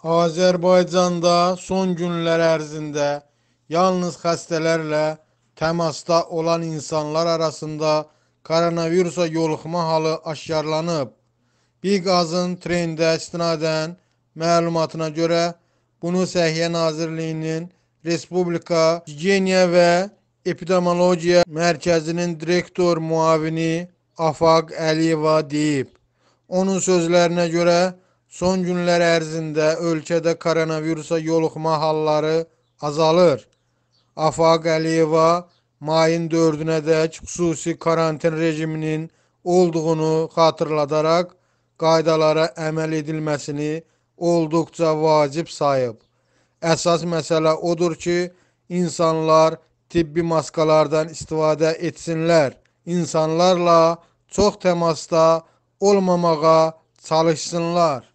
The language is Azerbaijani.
Azərbaycanda son günlər ərzində yalnız xəstələrlə təmasda olan insanlar arasında koronavirusa yoluxma halı aşkarlanıb. Big Azın trendə istinadən məlumatına görə bunu Səhiyyə Nazirliyinin Respublika Gigiyeniya və Epidemiologiya Mərkəzinin direktor müavini Afaq Əliyeva deyib. Onun sözlərinə görə Son günlər ərzində ölkədə koronavirusa yoluxma halları azalır. Afaq Əliyeva mayın 4-ünədək xüsusi karantin rejiminin olduğunu xatırladaraq qaydalara əməl edilməsini olduqca vacib sayıb. Əsas məsələ odur ki, insanlar tibbi maskalardan istifadə etsinlər, insanlarla çox təmasda olmamağa çalışsınlar.